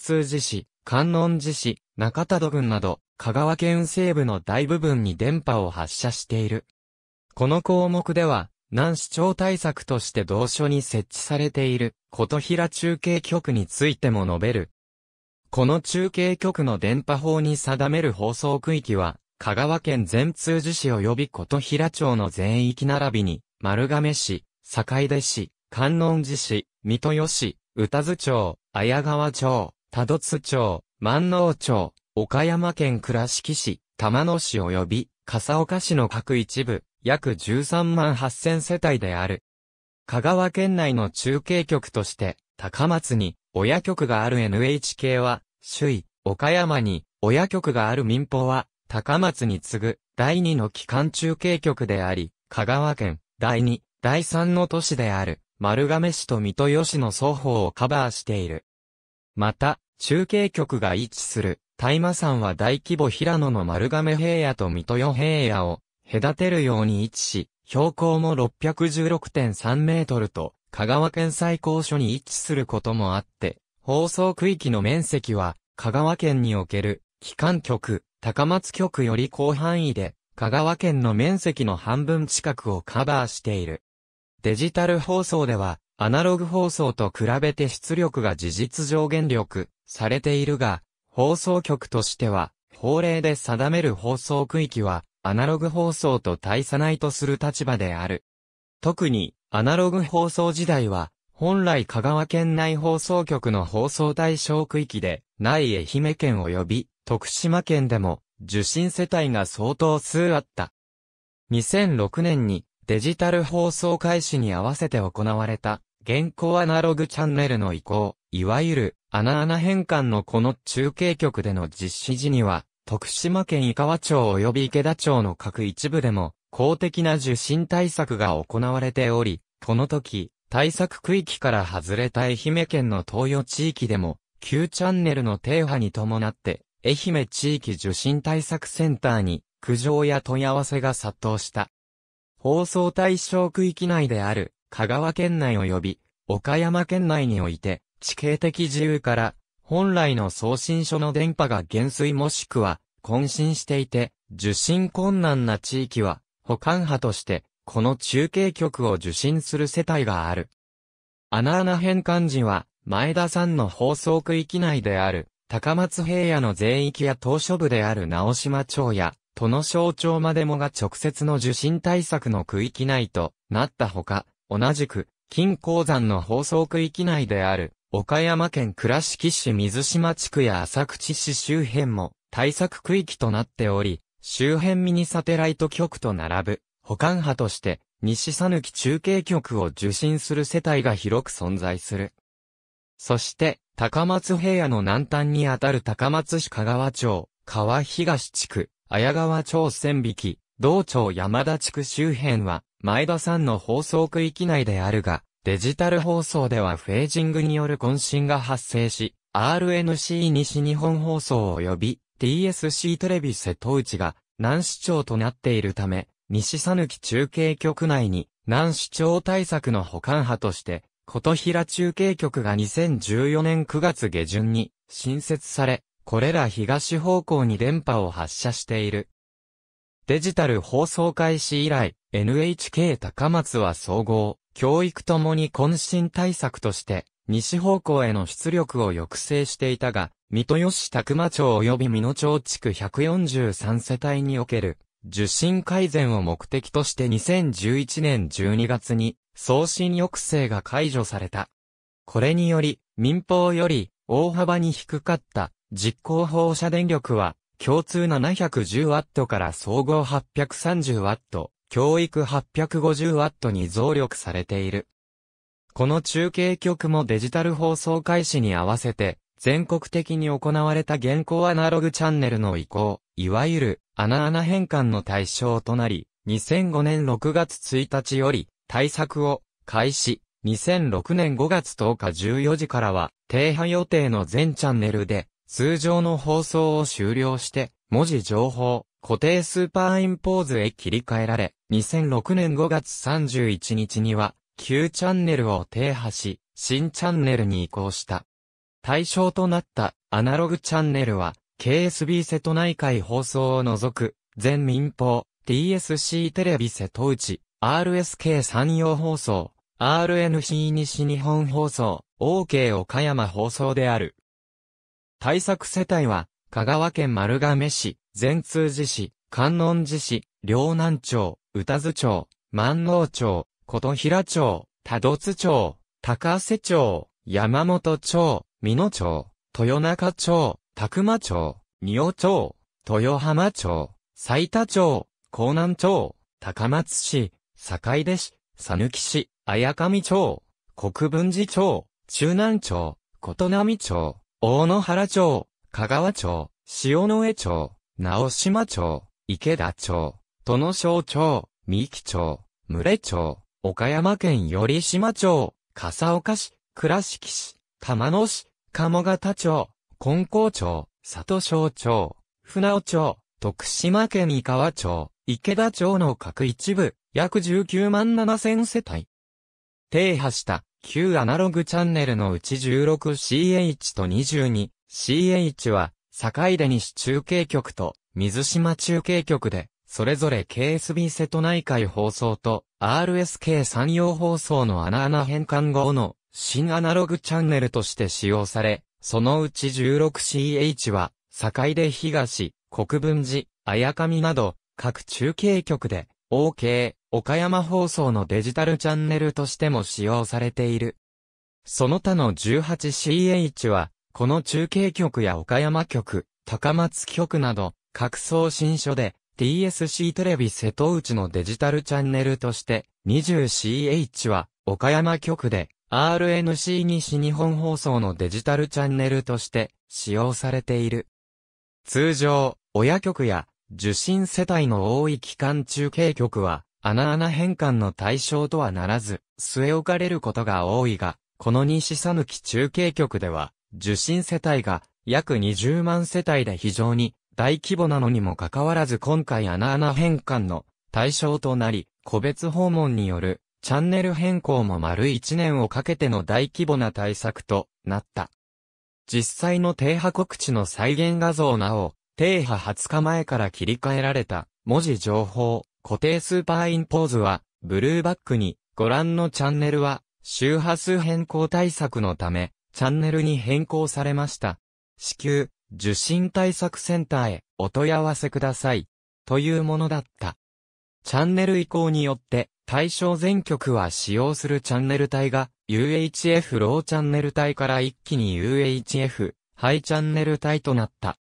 通寺市、観音寺市、中田戸郡など、香川県西部の大部分に電波を発射している。この項目では、南市長対策として同書に設置されている、琴平中継局についても述べる。この中継局の電波法に定める放送区域は、香川県全通寺市及び琴平町の全域並びに、丸亀市、坂出市、観音寺市、三豊市、宇多津町、綾川町、多度津町、万能町、岡山県倉敷市、玉野市及び、笠岡市の各一部、約13万8000世帯である。香川県内の中継局として、高松に、親局がある NHK は、首位、岡山に、親局がある民放は、高松に次ぐ、第2の機関中継局であり、香川県、第2、第3の都市である、丸亀市と水戸吉の双方をカバーしている。また、中継局が位置する大麻山は大規模平野の丸亀平野と水戸平野を隔てるように位置し、標高も616.3メートルと、香川県最高所に位置することもあって、放送区域の面積は、香川県における、機関局、高松局より広範囲で、香川県の面積の半分近くをカバーしている。デジタル放送では、アナログ放送と比べて出力が事実上限力されているが、放送局としては、法令で定める放送区域は、アナログ放送と大差ないとする立場である。特に、アナログ放送時代は、本来香川県内放送局の放送対象区域で、ない愛媛県及び、徳島県でも、受信世帯が相当数あった。2006年に、デジタル放送開始に合わせて行われた、現行アナログチャンネルの移行、いわゆる、穴穴変換のこの中継局での実施時には、徳島県井川町及び池田町の各一部でも、公的な受信対策が行われており、この時、対策区域から外れた愛媛県の東予地域でも、旧チャンネルの停波に伴って、愛媛地域受信対策センターに苦情や問い合わせが殺到した。放送対象区域内である香川県内及び岡山県内において地形的自由から、本来の送信所の電波が減衰もしくは、混信していて、受信困難な地域は、保管派として、この中継局を受信する世帯がある。穴穴変換時は、前田さんの放送区域内である、高松平野の全域や島嶼部である直島町や、の省庁までもが直接の受信対策の区域内となったほか、同じく、金鉱山の放送区域内である、岡山県倉敷市水島地区や浅口市周辺も対策区域となっており、周辺ミニサテライト局と並ぶ保管派として西さぬき中継局を受信する世帯が広く存在する。そして、高松平野の南端にあたる高松市香川町、川東地区、綾川町千匹、道町山田地区周辺は、前田さんの放送区域内であるが、デジタル放送ではフェージングによる渾身が発生し、RNC 西日本放送及び TSC テレビ瀬戸内が南市長となっているため、西さぬき中継局内に南市長対策の保管派として、琴平中継局が2014年9月下旬に新設され、これら東方向に電波を発射している。デジタル放送開始以来、NHK 高松は総合、教育ともに渾身対策として、西方向への出力を抑制していたが、三豊市宅間町及び美野町地区143世帯における、受信改善を目的として2011年12月に送信抑制が解除された。これにより民放より大幅に低かった実行放射電力は共通7 1 0トから総合8 3 0ト、教育8 5 0トに増力されている。この中継局もデジタル放送開始に合わせて、全国的に行われた現行アナログチャンネルの移行、いわゆる、アナアナ変換の対象となり、2005年6月1日より、対策を、開始、2006年5月10日14時からは、停波予定の全チャンネルで、通常の放送を終了して、文字情報、固定スーパーインポーズへ切り替えられ、2006年5月31日には、旧チャンネルを停波し、新チャンネルに移行した。対象となったアナログチャンネルは、KSB 瀬戸内海放送を除く、全民放、TSC テレビ瀬戸内、RSK 山陽放送、RNC 西日本放送、OK 岡山放送である。対策世帯は、香川県丸亀市、善通寺市、観音寺市、両南町、宇多津町、万能町、琴平町、多度津町、高瀬町、山本町、美濃町、豊中町、宅間町、仁尾町、豊浜町、埼田町、江南町、高松市、坂出市、佐抜市、綾上町、国分寺町、中南町、琴波町、大野原町、香川町、塩野江町、直島町、池田町、都の小町、三木町、群れ町、岡山県寄島町、笠岡市、倉敷市、玉野市、鴨方町、金光町、里庄町、船尾町、徳島県三河町、池田町の各一部、約19万7千世帯。停波した旧アナログチャンネルのうち 16CH と 22CH は、境出西中継局と水島中継局で、それぞれ KSB 瀬戸内海放送と RSK 山陽放送の穴穴変換後の新アナログチャンネルとして使用され、そのうち 16CH は、境で東、国分寺、綾上など、各中継局で、OK、岡山放送のデジタルチャンネルとしても使用されている。その他の 18CH は、この中継局や岡山局、高松局など、各送信所で、TSC テレビ瀬戸内のデジタルチャンネルとして、20CH は、岡山局で、RNC 西日本放送のデジタルチャンネルとして、使用されている。通常、親局や、受信世帯の多い期間中継局は、穴々変換の対象とはならず、据え置かれることが多いが、この西讃き中継局では、受信世帯が、約20万世帯で非常に大規模なのにもかかわらず今回穴穴変換の対象となり、個別訪問によるチャンネル変更も丸1年をかけての大規模な対策となった。実際の停波告知の再現画像なお、停波20日前から切り替えられた文字情報、固定スーパーインポーズは、ブルーバックに、ご覧のチャンネルは、周波数変更対策のため、チャンネルに変更されました。至急、受信対策センターへお問い合わせください。というものだった。チャンネル移行によって、対象全局は使用するチャンネル帯が UHF ローチャンネル帯から一気に UHF ハイチャンネル帯となった。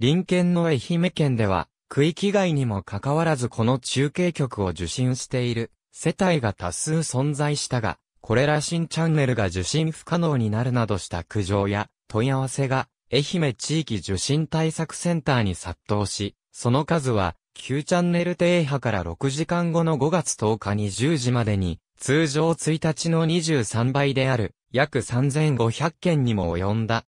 隣県の愛媛県では、区域外にもかかわらずこの中継局を受信している世帯が多数存在したが、これら新チャンネルが受信不可能になるなどした苦情や問い合わせが愛媛地域受信対策センターに殺到し、その数は、9チャンネル停波から6時間後の5月10日に10時までに、通常1日の23倍である、約3500件にも及んだ。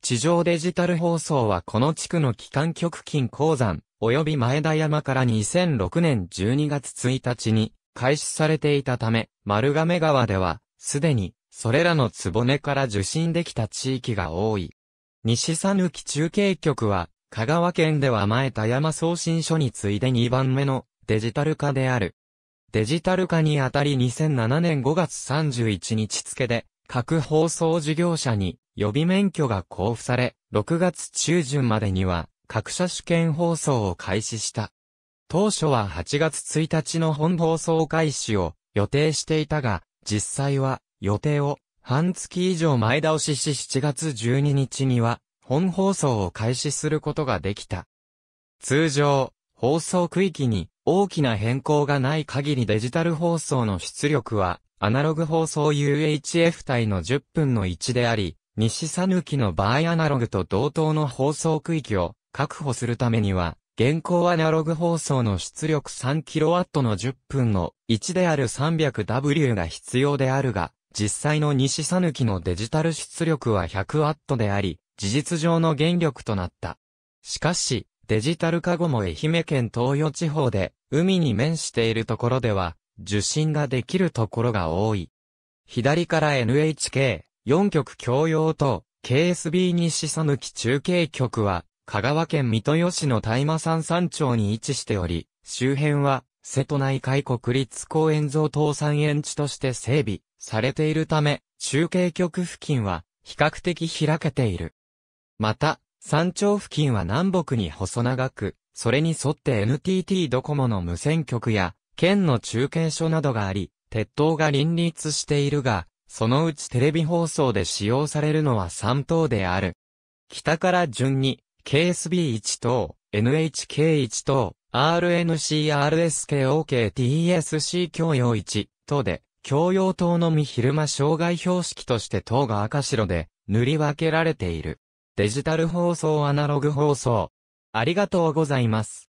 地上デジタル放送はこの地区の機関局近鉱山、及び前田山から2006年12月1日に開始されていたため、丸亀川では、すでに、それらの壺根から受信できた地域が多い。西讃岐中継局は、香川県では前田山送信所に次いで2番目のデジタル化である。デジタル化にあたり2007年5月31日付で、各放送事業者に予備免許が交付され、6月中旬までには各社試験放送を開始した。当初は8月1日の本放送開始を予定していたが、実際は予定を半月以上前倒しし7月12日には、本放送を開始することができた。通常、放送区域に大きな変更がない限りデジタル放送の出力は、アナログ放送 UHF 帯の10分の1であり、西さぬきの場合アナログと同等の放送区域を確保するためには、現行アナログ放送の出力 3kW の10分の1である 300W が必要であるが、実際の西さぬきのデジタル出力は1 0 0トであり、事実上の原力となった。しかし、デジタル化後も愛媛県東予地方で、海に面しているところでは、受信ができるところが多い。左から NHK、4局共用と、KSB 西さぬき中継局は、香川県三豊市の大麻山山頂に位置しており、周辺は瀬戸内海国立公園像倒産園地として整備されているため、中継局付近は比較的開けている。また、山頂付近は南北に細長く、それに沿って NTT ドコモの無線局や、県の中継所などがあり、鉄塔が林立しているが、そのうちテレビ放送で使用されるのは3棟である。北から順に、KSB1 等、NHK1 等、RNCRSKOKTSC 教養1、等で、教養等のみ昼間障害標識として等が赤白で、塗り分けられている。デジタル放送アナログ放送。ありがとうございます。